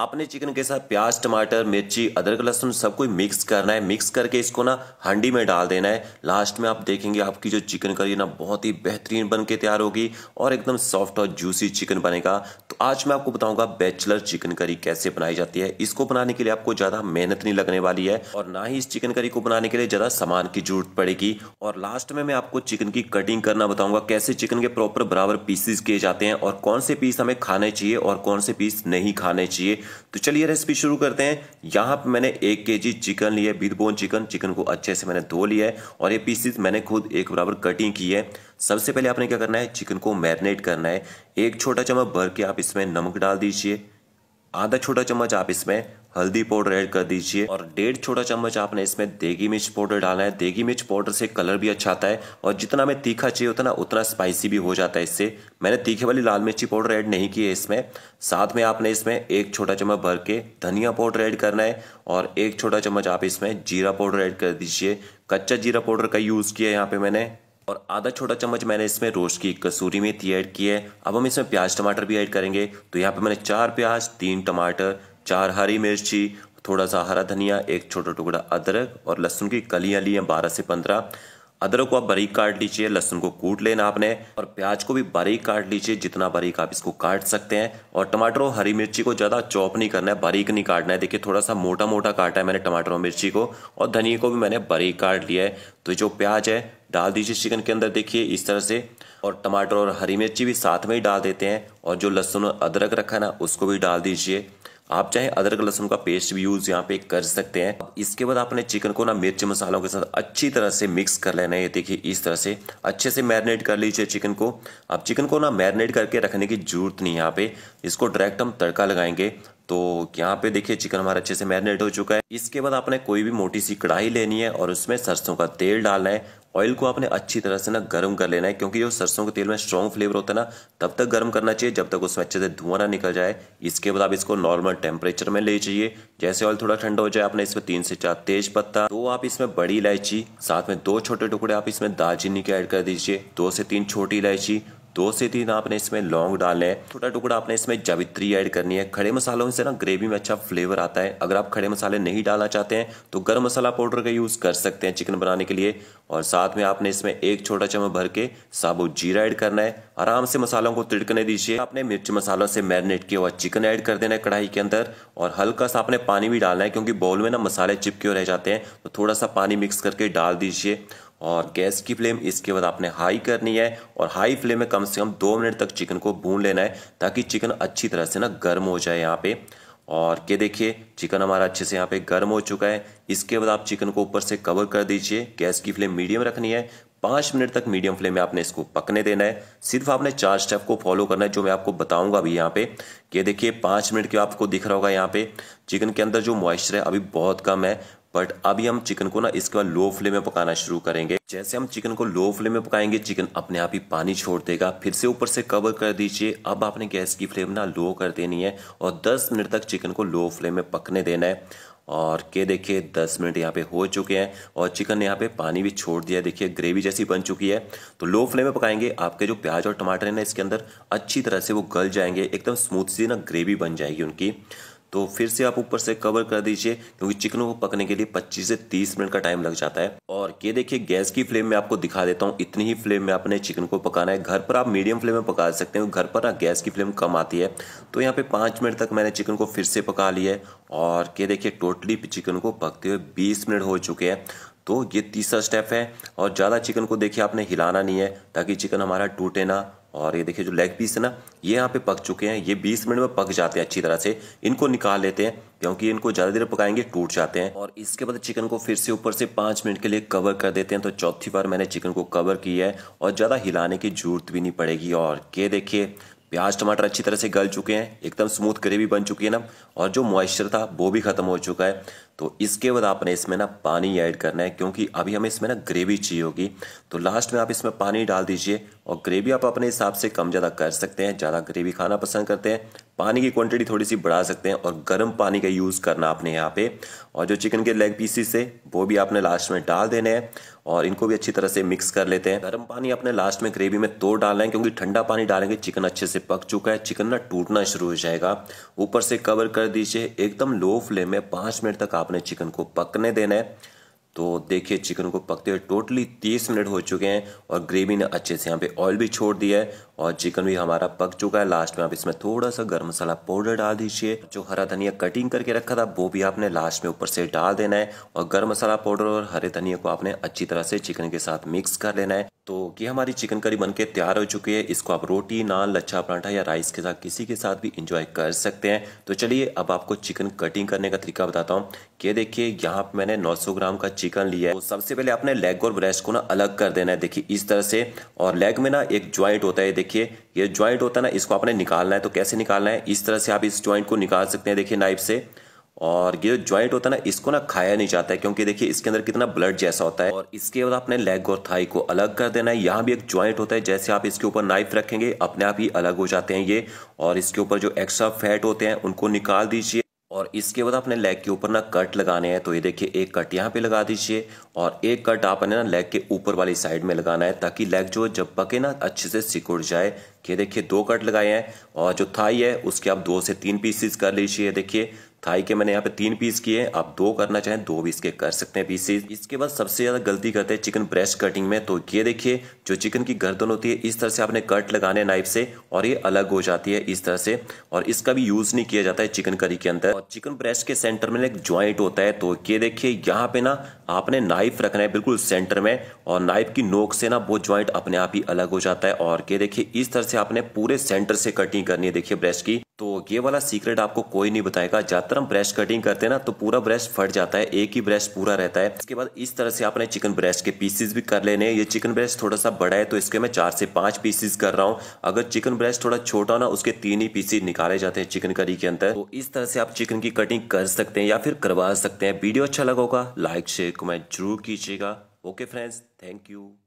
आपने चिकन के साथ प्याज टमाटर मिर्ची अदरक लहसुन सब कुछ मिक्स करना है मिक्स करके इसको ना हंडी में डाल देना है लास्ट में आप देखेंगे आपकी जो चिकन करी ना बहुत ही बेहतरीन बन के तैयार होगी और एकदम सॉफ्ट और जूसी चिकन बनेगा तो आज मैं आपको बताऊंगा बैचलर चिकन करी कैसे बनाई जाती है इसको बनाने के लिए आपको ज़्यादा मेहनत नहीं लगने वाली है और ना ही इस चिकन करी को बनाने के लिए ज़्यादा सामान की जरूरत पड़ेगी और लास्ट में मैं आपको चिकन की कटिंग करना बताऊंगा कैसे चिकन के प्रॉपर बराबर पीसेस किए जाते हैं और कौन से पीस हमें खाने चाहिए और कौन से पीस नहीं खाने चाहिए तो चलिए रेसिपी शुरू करते हैं यहाँ पर मैंने एक के जी चिकन लिया विद बोन चिकन चिकन को अच्छे से मैंने धो लिया है और ये पीसीस मैंने खुद एक बराबर कटिंग की है सबसे पहले आपने क्या करना है चिकन को मैरिनेट करना है एक छोटा चम्मच भर के आप इसमें नमक डाल दीजिए आधा छोटा चम्मच आप इसमें हल्दी पाउडर ऐड कर दीजिए और डेढ़ छोटा चम्मच आपने इसमें देगी मिर्च पाउडर डालना है देगी मिर्च पाउडर से कलर भी अच्छा आता है और जितना हमें तीखा चाहिए होता ना उतना स्पाइसी भी हो जाता है इससे मैंने तीखे वाली लाल मिर्ची पाउडर ऐड नहीं की है इसमें साथ में आपने इसमें एक छोटा चम्मच भर के धनिया पाउडर ऐड करना है और एक छोटा चम्मच आप इसमें जीरा पाउडर ऐड कर दीजिए कच्चा जीरा पाउडर का यूज़ किया है यहाँ पर मैंने और आधा छोटा चम्मच मैंने इसमें रोस्ट की कसूरी मेथी ऐड की है अब हम इसमें प्याज टमाटर भी ऐड करेंगे तो यहाँ पे मैंने चार प्याज तीन टमाटर चार हरी मिर्ची थोड़ा सा हरा धनिया एक छोटा टुकड़ा अदरक और लहसुन की कलियाँ ली हैं बारह से पंद्रह अदरक को आप बारीक काट लीजिए लहसुन को कूट लेना आपने और प्याज को भी बारीक काट लीजिए जितना बारीक आप इसको काट सकते हैं और टमाटर और हरी मिर्ची को ज़्यादा चॉप नहीं करना है बारीक नहीं काटना है देखिए थोड़ा सा मोटा मोटा काटा है मैंने टमाटर और मिर्ची को और धनिया को भी मैंने बारीक काट लिया है तो जो प्याज है डाल दीजिए चिकन के अंदर देखिए इस तरह से और टमाटर और हरी मिर्ची भी साथ में ही डाल देते हैं और जो लहसुन अदरक रखा है ना उसको भी डाल दीजिए आप चाहे अदरक लहसुन का पेस्ट भी यूज़ यहाँ पे कर सकते हैं इसके बाद आपने चिकन को ना मिर्च मसालों के साथ अच्छी तरह से मिक्स कर लेना है ये देखिए इस तरह से अच्छे से मैरिनेट कर लीजिए चिकन को अब चिकन को ना मैरिनेट करके रखने की जरूरत नहीं यहाँ पे इसको डायरेक्ट हम तड़का लगाएंगे तो यहाँ पे देखिए चिकन हमारा अच्छे से मैरिनेट हो चुका है इसके बाद आपने कोई भी मोटी सी कढ़ाई लेनी है और उसमें सरसों का तेल डालना है ऑयल को आपने अच्छी तरह से ना गर्म कर लेना है क्योंकि जो सरसों के तेल में स्ट्रॉन्ग फ्लेवर होता है ना तब तक गर्म करना चाहिए जब तक उसमें अच्छे से धुआं ना निकल जाए इसके बाद आप इसको नॉर्मल टेम्परेचर में ले जाइए जैसे ऑयल थोड़ा ठंडा हो जाए आपने इसमें तीन से चार तेज पत्ता दो आप इसमें बड़ी इलायची साथ में दो छोटे टुकड़े आप इसमें दालचीनी के ऐड कर दीजिए दो से तीन छोटी इलायची दो से तीन आपने इसमें लौंग डालने है छोटा टुकड़ा आपने इसमें जावित्री ऐड करनी है खड़े मसालों से ना ग्रेवी में अच्छा फ्लेवर आता है अगर आप खड़े मसाले नहीं डालना चाहते हैं तो गर्म मसाला पाउडर का यूज़ कर सकते हैं चिकन बनाने के लिए और साथ में आपने इसमें एक छोटा चम्मच भर के साबुत जीरा ऐड करना है आराम से मसालों को तिड़कने दीजिए आपने मिर्च मसालों से मैरिनेट किया हुआ चिकन ऐड कर देना है कढ़ाई के अंदर और हल्का सा आपने पानी भी डालना है क्योंकि बॉल में ना मसाले चिपके रह जाते हैं तो थोड़ा सा पानी मिक्स करके डाल दीजिए और गैस की फ्लेम इसके बाद आपने हाई करनी है और हाई फ्लेम में कम से कम दो मिनट तक चिकन को भून लेना है ताकि चिकन अच्छी तरह से ना गर्म हो जाए यहाँ पे और ये देखिए चिकन हमारा अच्छे से यहाँ पे गर्म हो चुका है इसके बाद आप चिकन को ऊपर से कवर कर दीजिए गैस की फ्लेम मीडियम रखनी है पाँच मिनट तक मीडियम फ्लेम में आपने इसको पकने देना है सिर्फ आपने चार स्टेप को फॉलो करना है जो मैं आपको बताऊंगा अभी यहाँ पे कि देखिए पाँच मिनट के आपको दिख रहा होगा यहाँ पे चिकन के अंदर जो मॉइस्चर है अभी बहुत कम है बट अभी हम चिकन को ना इसके बाद लो फ्लेम में पकाना शुरू करेंगे जैसे हम चिकन को लो फ्लेम में पकाएंगे चिकन अपने आप ही पानी छोड़ देगा फिर से ऊपर से कवर कर दीजिए अब आपने गैस की फ्लेम ना लो कर देनी है और 10 मिनट तक चिकन को लो फ्लेम में पकने देना है और के देखिए 10 मिनट यहाँ पे हो चुके हैं और चिकन ने यहाँ पे पानी भी छोड़ दिया देखिए ग्रेवी जैसी बन चुकी है तो लो फ्लेम में पकाएंगे आपके जो प्याज और टमाटर है ना इसके अंदर अच्छी तरह से वो गल जाएंगे एकदम स्मूथ सी ना ग्रेवी बन जाएगी उनकी तो फिर से आप ऊपर से कवर कर दीजिए क्योंकि चिकनों को पकने के लिए 25 से 30 मिनट का टाइम लग जाता है और ये देखिए गैस की फ्लेम में आपको दिखा देता हूँ इतनी ही फ्लेम में आपने चिकन को पकाना है घर पर आप मीडियम फ्लेम में पका सकते हैं घर पर ना गैस की फ्लेम कम आती है तो यहाँ पे पाँच मिनट तक मैंने चिकन को फिर से पका लिया है और ये देखिए टोटली चिकन को पकते हुए बीस मिनट हो चुके हैं तो ये तीसरा स्टेप है और ज़्यादा चिकन को देखिए आपने हिलाना नहीं है ताकि चिकन हमारा टूटे ना और ये देखिए जो लेग पीस है ना ये यहाँ पे पक चुके हैं ये 20 मिनट में पक जाते हैं अच्छी तरह से इनको निकाल लेते हैं क्योंकि इनको ज़्यादा देर पकाएंगे टूट जाते हैं और इसके बाद चिकन को फिर से ऊपर से पाँच मिनट के लिए कवर कर देते हैं तो चौथी बार मैंने चिकन को कवर किया है और ज़्यादा हिलाने की जरूरत भी नहीं पड़ेगी और ये देखिए प्याज टमाटर अच्छी तरह से गल चुके हैं एकदम स्मूथ ग्रेवी बन चुकी है ना और जो मॉइस्चर था वो भी ख़त्म हो चुका है तो इसके बाद आपने इसमें ना पानी ऐड करना है क्योंकि अभी हमें इसमें ना ग्रेवी चाहिए होगी तो लास्ट में आप इसमें पानी डाल दीजिए और ग्रेवी आप अपने हिसाब से कम ज़्यादा कर सकते हैं ज़्यादा ग्रेवी खाना पसंद करते हैं पानी की क्वांटिटी थोड़ी सी बढ़ा सकते हैं और गर्म पानी का यूज़ करना आपने यहाँ पे और जो चिकन के लेग पीसीस है वो भी आपने लास्ट में डाल देने हैं और इनको भी अच्छी तरह से मिक्स कर लेते हैं गर्म पानी आपने लास्ट में ग्रेवी में तो डालना है क्योंकि ठंडा पानी डालेंगे चिकन अच्छे से पक चुका है चिकन ना टूटना शुरू हो जाएगा ऊपर से कवर कर दीजिए एकदम लो फ्लेम में पाँच मिनट तक आपने चिकन को पकने देना है तो देखिए चिकन को पकते हुए टोटली तीस मिनट हो चुके हैं और ग्रेवी ने अच्छे से यहाँ पे ऑयल भी छोड़ दिया है और चिकन भी हमारा पक चुका है लास्ट में आप इसमें थोड़ा सा गर्म मसाला पाउडर डाल दीजिए जो हरा धनिया कटिंग करके रखा था वो भी आपने लास्ट में ऊपर से डाल देना है और गर्म मसाला पाउडर और हरे धनिया को आपने अच्छी तरह से चिकन के साथ मिक्स कर लेना है तो ये हमारी चिकन करी बन के तैयार हो चुकी है इसको आप रोटी नान लच्छा पराठा या राइस के साथ किसी के साथ भी इंजॉय कर सकते हैं तो चलिए अब आपको चिकन कटिंग करने का तरीका बताता हूँ ये देखिए यहाँ मैंने नौ ग्राम का चिकन लिया है तो सबसे पहले आपने लेग और ब्रेस्ट को ना अलग कर देना है देखिए इस तरह से और लेग में ना एक ज्वाइंट होता है देखिए ये ज्वाइंट होता है ना इसको आपने निकालना है तो कैसे निकालना है इस तरह से आप इस ज्वाइंट को निकाल सकते हैं देखिए नाइफ से और ये ज्वाइंट होता है ना इसको ना खाया नहीं जाता है क्योंकि देखिए इसके अंदर कितना ब्लड जैसा होता है और इसके बाद आपने लेग और थाई को अलग कर देना है यहाँ भी एक ज्वाइंट होता है जैसे आप इसके ऊपर नाइफ रखेंगे अपने आप ही अलग हो जाते हैं ये और इसके ऊपर जो एक्स्ट्रा फैट होते हैं उनको निकाल दीजिए और इसके बाद अपने लेग के ऊपर ना कट लगाने हैं तो ये देखिए एक कट यहाँ पे लगा दीजिए और एक कट आपने ना लेग के ऊपर वाली साइड में लगाना है ताकि लेग जो जब पके ना अच्छे से सिकुड़ जाए ये देखिए दो कट लगाए हैं और जो थाई है उसके आप दो से तीन पीसीस कर लीजिए देखिए थाई के मैंने यहाँ पे तीन पीस किए आप दो करना चाहें दो भी इसके कर सकते हैं पीसेस इसके बाद सबसे ज़्यादा गलती करते हैं चिकन ब्रेस्ट कटिंग में तो ये देखिए जो चिकन की गर्दन होती है इस तरह से आपने कट लगाने नाइफ से और ये अलग हो जाती है इस तरह से और इसका भी यूज़ नहीं किया जाता है चिकन करी के अंदर और चिकन ब्रेस्ट के सेंटर में एक ज्वाइंट होता है तो ये देखिए यहाँ पे ना आपने नाइफ रखना है बिल्कुल सेंटर में और नाइफ की नोक से ना वो ज्वाइंट अपने आप ही अलग हो जाता है और ये देखिए इस तरह से आपने पूरे सेंटर से कटिंग करनी है देखिए ब्रश की तो ये वाला सीक्रेट आपको कोई नहीं बताएगा ज्यादातर हम ब्रश कटिंग करते हैं ना तो पूरा ब्रश फट जाता है एक ही ब्रश पूरा रहता है इसके बाद इस तरह से आपने चिकन ब्रश के पीसेस भी कर लेने ये चिकन ब्रश थोड़ा सा बड़ा है तो इसके मैं चार से पांच पीसेस कर रहा हूँ अगर चिकन ब्रश थोड़ा छोटा ना उसके तीन ही पीसेज निकाले जाते हैं चिकन करी के अंदर तो इस तरह से आप चिकन की कटिंग कर सकते हैं या फिर करवा सकते हैं वीडियो अच्छा लगा लाइक शेयर कमेंट जरूर कीजिएगा ओके फ्रेंड्स थैंक यू